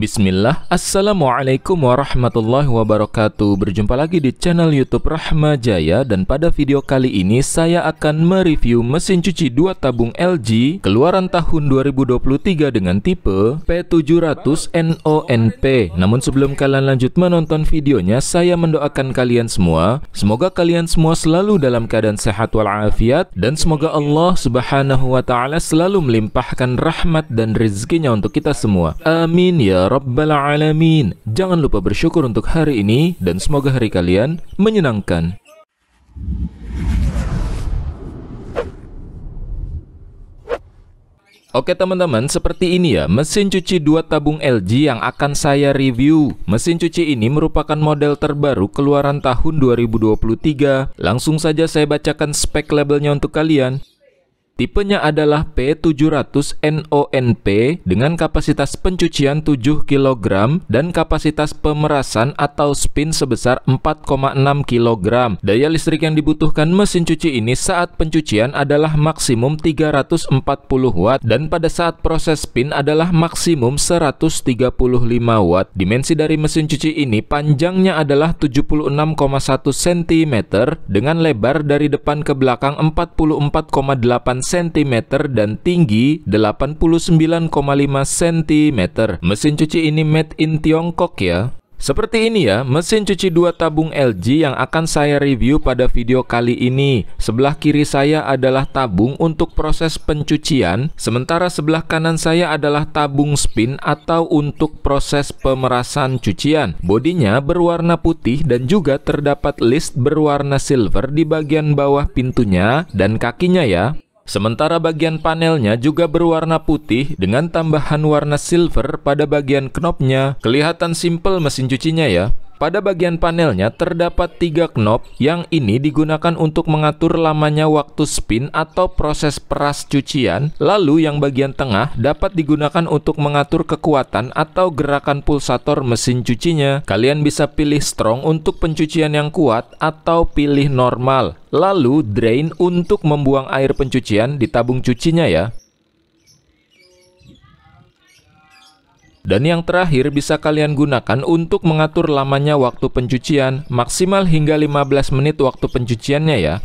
Bismillah, Assalamualaikum warahmatullahi wabarakatuh Berjumpa lagi di channel Youtube Rahma Jaya Dan pada video kali ini saya akan mereview mesin cuci 2 tabung LG Keluaran tahun 2023 dengan tipe P700NONP Namun sebelum kalian lanjut menonton videonya Saya mendoakan kalian semua Semoga kalian semua selalu dalam keadaan sehat walafiat Dan semoga Allah subhanahu wa ta'ala selalu melimpahkan rahmat dan rezekinya untuk kita semua Amin ya Rabbal Alamin. Jangan lupa bersyukur untuk hari ini dan semoga hari kalian menyenangkan. Oke teman-teman, seperti ini ya mesin cuci dua tabung LG yang akan saya review. Mesin cuci ini merupakan model terbaru keluaran tahun 2023. Langsung saja saya bacakan spek labelnya untuk kalian. Tipenya adalah P700NONP dengan kapasitas pencucian 7 kg dan kapasitas pemerasan atau spin sebesar 4,6 kg. Daya listrik yang dibutuhkan mesin cuci ini saat pencucian adalah maksimum 340 watt dan pada saat proses spin adalah maksimum 135 watt. Dimensi dari mesin cuci ini panjangnya adalah 76,1 cm dengan lebar dari depan ke belakang 44,8 cm cm dan tinggi 89,5 cm. Mesin cuci ini made in Tiongkok ya. Seperti ini ya, mesin cuci dua tabung LG yang akan saya review pada video kali ini. Sebelah kiri saya adalah tabung untuk proses pencucian, sementara sebelah kanan saya adalah tabung spin atau untuk proses pemerasan cucian. Bodinya berwarna putih dan juga terdapat list berwarna silver di bagian bawah pintunya dan kakinya ya. Sementara bagian panelnya juga berwarna putih dengan tambahan warna silver pada bagian knopnya. Kelihatan simple mesin cucinya ya. Pada bagian panelnya terdapat tiga knob yang ini digunakan untuk mengatur lamanya waktu spin atau proses peras cucian, lalu yang bagian tengah dapat digunakan untuk mengatur kekuatan atau gerakan pulsator mesin cucinya. Kalian bisa pilih strong untuk pencucian yang kuat atau pilih normal. Lalu drain untuk membuang air pencucian di tabung cucinya ya. Dan yang terakhir bisa kalian gunakan untuk mengatur lamanya waktu pencucian, maksimal hingga 15 menit waktu pencuciannya ya.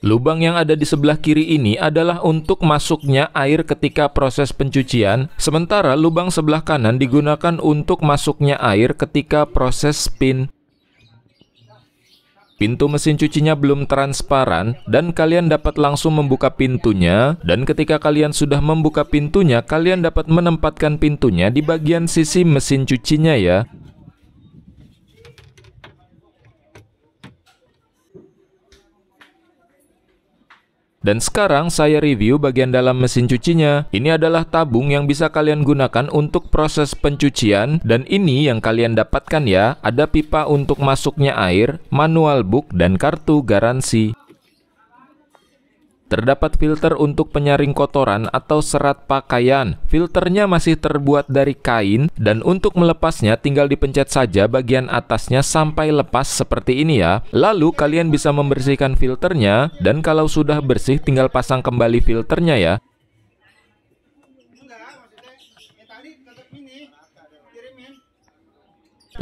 Lubang yang ada di sebelah kiri ini adalah untuk masuknya air ketika proses pencucian, sementara lubang sebelah kanan digunakan untuk masuknya air ketika proses spin. Pintu mesin cucinya belum transparan dan kalian dapat langsung membuka pintunya dan ketika kalian sudah membuka pintunya kalian dapat menempatkan pintunya di bagian sisi mesin cucinya ya. Dan sekarang saya review bagian dalam mesin cucinya. Ini adalah tabung yang bisa kalian gunakan untuk proses pencucian dan ini yang kalian dapatkan ya. Ada pipa untuk masuknya air, manual book, dan kartu garansi. Terdapat filter untuk penyaring kotoran atau serat pakaian. Filternya masih terbuat dari kain dan untuk melepasnya tinggal dipencet saja bagian atasnya sampai lepas seperti ini ya. Lalu kalian bisa membersihkan filternya dan kalau sudah bersih tinggal pasang kembali filternya ya.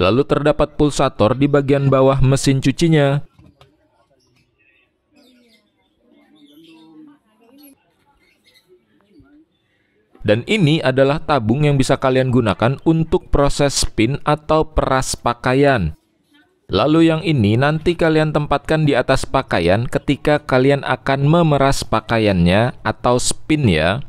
Lalu terdapat pulsator di bagian bawah mesin cucinya. Dan ini adalah tabung yang bisa kalian gunakan untuk proses spin atau peras pakaian. Lalu yang ini nanti kalian tempatkan di atas pakaian ketika kalian akan memeras pakaiannya atau spin ya.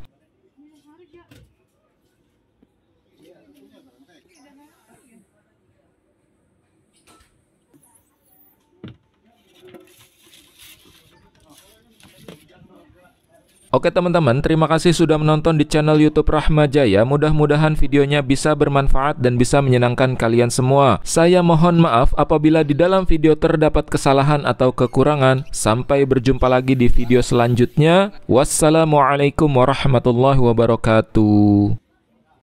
Oke teman-teman, terima kasih sudah menonton di channel YouTube Rahma Jaya. Mudah-mudahan videonya bisa bermanfaat dan bisa menyenangkan kalian semua. Saya mohon maaf apabila di dalam video terdapat kesalahan atau kekurangan. Sampai berjumpa lagi di video selanjutnya. Wassalamualaikum warahmatullahi wabarakatuh.